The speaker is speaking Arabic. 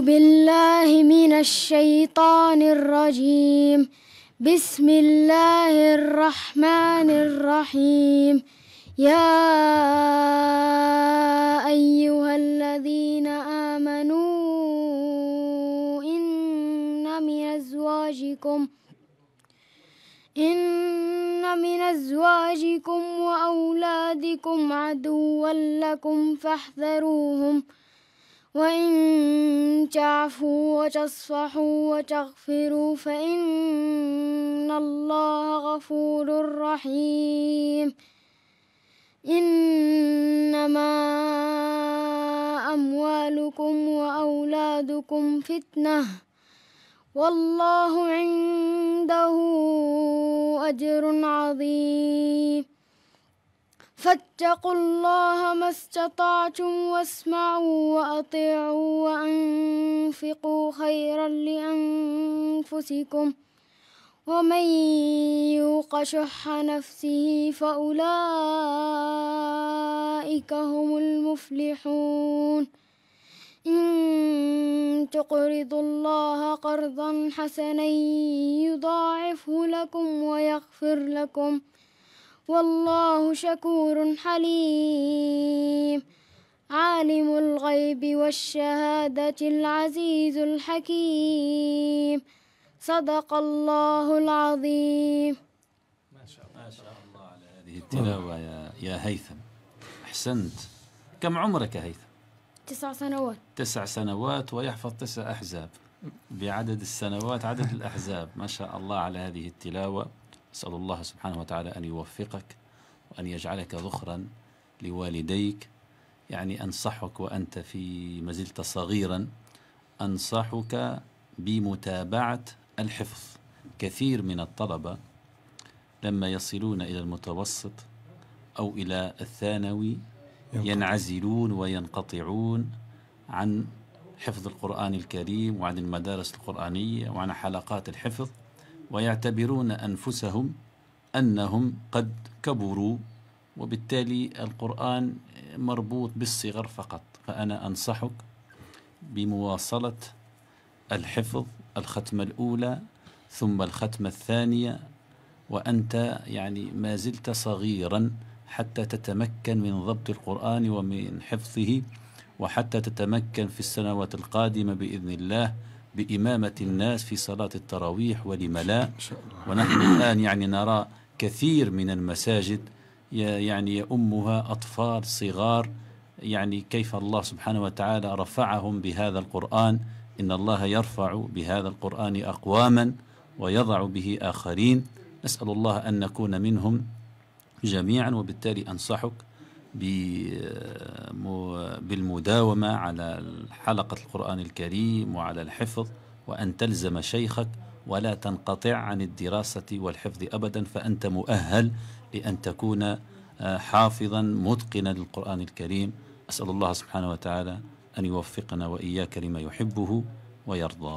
بالله من الشيطان الرجيم بسم الله الرحمن الرحيم يا أيها الذين آمنوا إن من أزواجكم إن من أزواجكم وأولادكم عدوا لكم فاحذروهم ۖ وإن تعفوا وتصفحوا وتغفروا فإن الله غفور رحيم إنما أموالكم وأولادكم فتنة والله عنده أجر عظيم فاتقوا الله ما استطعتم واسمعوا وأطيعوا وأنفقوا خيرا لأنفسكم ومن يوق شح نفسه فأولئك هم المفلحون إن تقرضوا الله قرضا حسنا يضاعفه لكم ويغفر لكم ۖ والله شكور حليم عالم الغيب والشهادة العزيز الحكيم صدق الله العظيم ما شاء الله, ما شاء الله على هذه التلاوة يا, يا هيثم أحسنت كم عمرك يا هيثم؟ تسع سنوات تسع سنوات ويحفظ تسع أحزاب بعدد السنوات عدد الأحزاب ما شاء الله على هذه التلاوة أسأل الله سبحانه وتعالى أن يوفقك وأن يجعلك ذخرا لوالديك يعني أنصحك وأنت في ما زلت صغيرا أنصحك بمتابعة الحفظ كثير من الطلبة لما يصلون إلى المتوسط أو إلى الثانوي ينعزلون وينقطعون عن حفظ القرآن الكريم وعن المدارس القرآنية وعن حلقات الحفظ ويعتبرون أنفسهم أنهم قد كبروا وبالتالي القرآن مربوط بالصغر فقط فأنا أنصحك بمواصلة الحفظ الختمة الأولى ثم الختمة الثانية وأنت يعني ما زلت صغيرا حتى تتمكن من ضبط القرآن ومن حفظه وحتى تتمكن في السنوات القادمة بإذن الله بإمامة الناس في صلاة التراويح ولملاء ونحن الآن يعني نرى كثير من المساجد يعني يأمها أطفال صغار يعني كيف الله سبحانه وتعالى رفعهم بهذا القرآن إن الله يرفع بهذا القرآن أقواما ويضع به آخرين نسأل الله أن نكون منهم جميعا وبالتالي أنصحك بالمداومة على حلقة القرآن الكريم وعلى الحفظ وأن تلزم شيخك ولا تنقطع عن الدراسة والحفظ أبدا فأنت مؤهل لأن تكون آه، حافظا متقنا للقرآن الكريم أسأل الله سبحانه وتعالى أن يوفقنا وإياك لما يحبه ويرضى